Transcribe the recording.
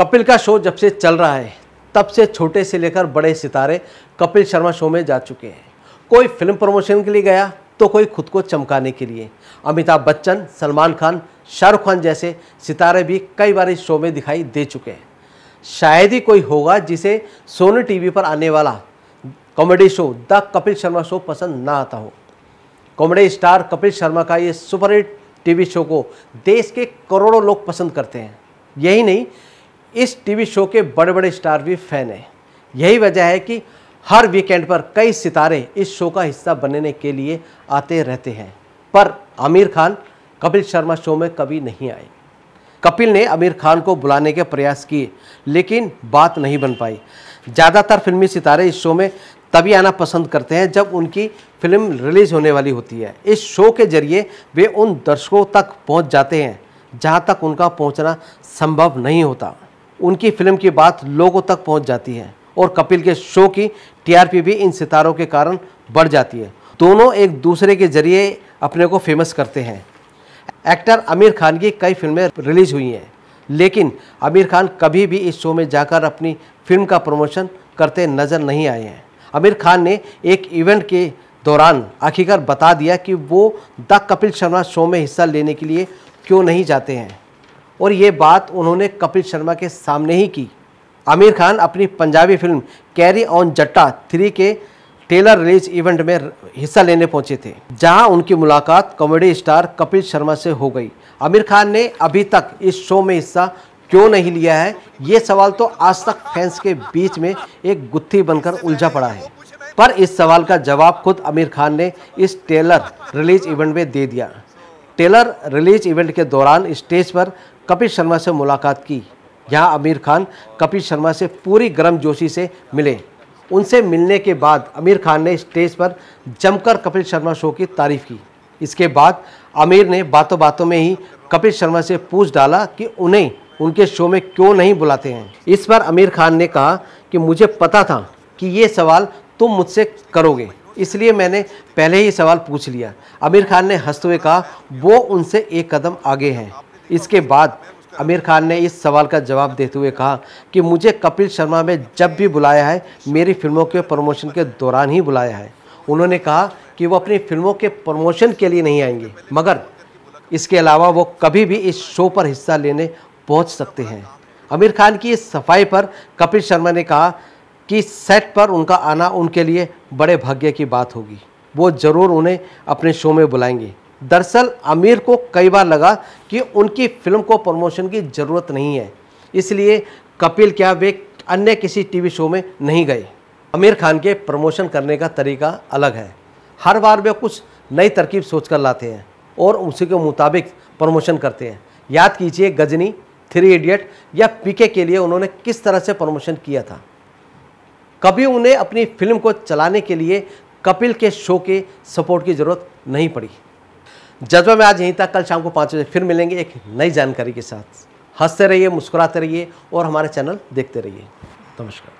कपिल का शो जब से चल रहा है तब से छोटे से लेकर बड़े सितारे कपिल शर्मा शो में जा चुके हैं कोई फिल्म प्रमोशन के लिए गया तो कोई खुद को चमकाने के लिए अमिताभ बच्चन सलमान खान शाहरुख खान जैसे सितारे भी कई बार इस शो में दिखाई दे चुके हैं शायद ही कोई होगा जिसे सोनी टीवी पर आने वाला comedy show the Kapil Sharma show पसंद ना आता हो कॉमेडी स्टार कपिल शर्मा का ये सुपरहिट टीवी शो को देश के करोड़ों लोग पसंद करते हैं यही नहीं इस टीवी शो के बड़े बड़े स्टार भी फैन हैं यही वजह है कि हर वीकेंड पर कई सितारे इस शो का हिस्सा बनने के लिए आते रहते हैं पर आमिर खान कपिल शर्मा शो में कभी नहीं आए कपिल ने आमिर खान को बुलाने के प्रयास किए लेकिन बात नहीं बन पाई ज़्यादातर फिल्मी सितारे इस शो में तभी आना पसंद करते हैं जब उनकी फिल्म रिलीज होने वाली होती है इस शो के जरिए वे उन दर्शकों तक पहुंच जाते हैं जहां तक उनका पहुंचना संभव नहीं होता उनकी फिल्म की बात लोगों तक पहुंच जाती है और कपिल के शो की टीआरपी भी इन सितारों के कारण बढ़ जाती है दोनों एक दूसरे के जरिए अपने को फेमस करते हैं एक्टर आमिर खान की कई फिल्में रिलीज हुई हैं लेकिन आमिर खान कभी भी इस शो में जाकर अपनी फिल्म का प्रमोशन करते नज़र नहीं आए हैं आमिर खान ने एक इवेंट के दौरान आखिरकार बता दिया कि वो द कपिल शर्मा शो में हिस्सा लेने के लिए क्यों नहीं जाते हैं और ये बात उन्होंने कपिल शर्मा के सामने ही की आमिर खान अपनी Punjabi film carry on Jatta three के टेलर रिलीज इवेंट में हिस्सा लेने पहुंचे थे जहां उनकी मुलाकात कॉमेडी स्टार कपिल शर्मा से हो गई आमिर खान ने अभी तक इस शो में हिस्सा क्यों नहीं लिया है ये सवाल तो आज तक फैंस के बीच में एक गुत्थी बनकर उलझा पड़ा है पर इस सवाल का जवाब खुद आमिर खान ने इस टेलर रिलीज इवेंट में दे दिया टेलर रिलीज इवेंट के दौरान स्टेज पर कपिल शर्मा से मुलाकात की जहां आमिर खान कपिल शर्मा से पूरी गर्म जोशी से मिले उनसे मिलने के बाद आमिर खान ने स्टेज पर जमकर कपिल शर्मा शो की तारीफ की इसके बाद आमिर ने बातों बातों में ही कपिल शर्मा से पूछ डाला कि उन्हें उनके शो में क्यों नहीं बुलाते हैं इस पर आमिर खान ने कहा कि मुझे पता था कि ये सवाल तुम मुझसे करोगे इसलिए मैंने पहले ही सवाल पूछ लिया आमिर खान ने हंसते हुए कहा वो उनसे एक कदम आगे हैं इसके बाद आमिर खान ने इस सवाल का जवाब देते हुए कहा कि मुझे कपिल शर्मा में जब भी बुलाया है मेरी फिल्मों के प्रमोशन के दौरान ही बुलाया है उन्होंने कहा कि वो अपनी फिल्मों के प्रमोशन के लिए नहीं आएंगे मगर इसके अलावा वो कभी भी इस शो पर हिस्सा लेने पहुंच सकते हैं आमिर खान की इस सफाई पर कपिल शर्मा ने कहा कि सेट पर उनका आना उनके लिए बड़े भाग्य की बात होगी वो ज़रूर उन्हें अपने शो में बुलाएंगे दरअसल आमिर को कई बार लगा कि उनकी फिल्म को प्रमोशन की ज़रूरत नहीं है इसलिए कपिल क्या वे अन्य किसी टीवी शो में नहीं गए आमिर खान के प्रमोशन करने का तरीका अलग है हर बार वे कुछ नई तरकीब सोच कर लाते हैं और उसी के मुताबिक प्रमोशन करते हैं याद कीजिए गजनी थ्री इडियट या पीके के लिए उन्होंने किस तरह से प्रमोशन किया था कभी उन्हें अपनी फिल्म को चलाने के लिए कपिल के शो के सपोर्ट की ज़रूरत नहीं पड़ी जज्बा में आज यहीं तक कल शाम को पाँच बजे फिर मिलेंगे एक नई जानकारी के साथ हंसते रहिए मुस्कुराते रहिए और हमारे चैनल देखते रहिए नमस्कार